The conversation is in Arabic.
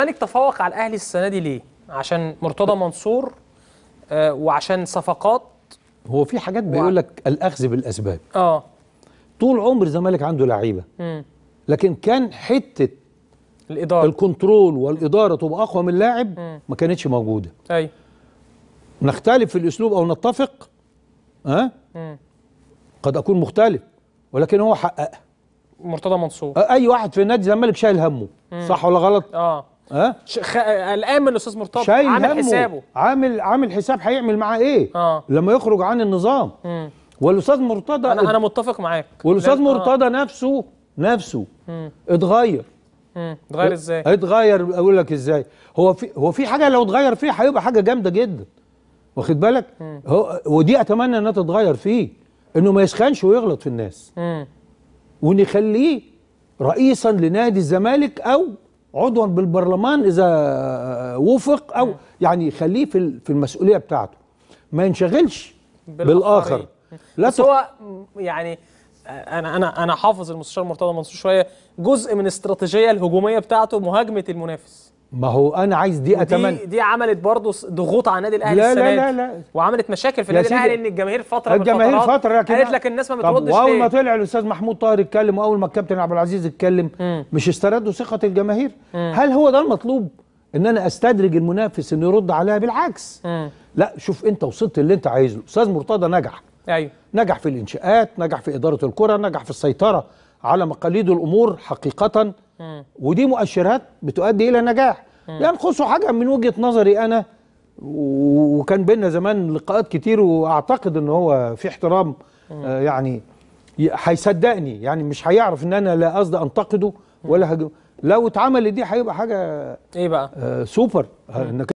الزمالك تفوق على الاهلي السنه دي ليه؟ عشان مرتضى منصور آه، وعشان صفقات هو في حاجات بيقول لك الاخذ بالاسباب اه طول عمر الزمالك عنده لعيبه لكن كان حته الاداره الكنترول والاداره تبقى اقوى من اللاعب ما كانتش موجوده ايوه نختلف في الاسلوب او نتفق ها أه؟ قد اكون مختلف ولكن هو حققها مرتضى منصور اي واحد في نادي الزمالك شايل همه صح ولا غلط اه اه خ... قلقان من الاستاذ مرتضى عامل حسابه عامل عامل حساب هيعمل معاه ايه آه. لما يخرج عن النظام والاستاذ مرتضى انا انا متفق معاك والاستاذ آه. مرتضى آه. نفسه نفسه مم. اتغير اتغير ازاي اتغير اقول لك ازاي هو في هو في حاجه لو اتغير فيه هيبقى حاجه جامده جدا واخد بالك هو ودي اتمنى انها تتغير فيه انه ما يسخنش ويغلط في الناس مم. ونخليه رئيسا لنادي الزمالك او عضوا بالبرلمان اذا وفق او يعني خليه في في المسؤوليه بتاعته ما ينشغلش بالاخر لا بس هو يعني انا انا انا حافظ المستشار مرتضى منصور شويه جزء من استراتيجيه الهجوميه بتاعته مهاجمه المنافس ما هو انا عايز دي اتمنى دي, دي عملت برضه ضغوط على النادي الاهلي لا لا لا لا وعملت مشاكل في النادي الاهلي ان الجماهير فتره الجماهير فتره قالت لك الناس ما بتردش ليه واول ما طلع الاستاذ محمود طاهر اتكلم واول ما الكابتن عبد العزيز اتكلم مش استردوا ثقه الجماهير مم. هل هو ده المطلوب ان انا استدرج المنافس انه يرد عليها بالعكس مم. لا شوف انت وصلت اللي انت عايزه الاستاذ مرتضى نجح ايوه نجح في الانشاءات نجح في اداره الكره نجح في السيطره على مقاليد الامور حقيقه ودي مؤشرات بتؤدي الى نجاح ينقصه حاجه من وجهه نظري انا وكان بينا زمان لقاءات كتير واعتقد ان هو في احترام آه، يعني هيصدقني يعني مش هيعرف ان انا لا قصدي انتقده ولا هجم لو اتعمل دي هيبقى حاجه ايه بقى آه سوبر آه، انك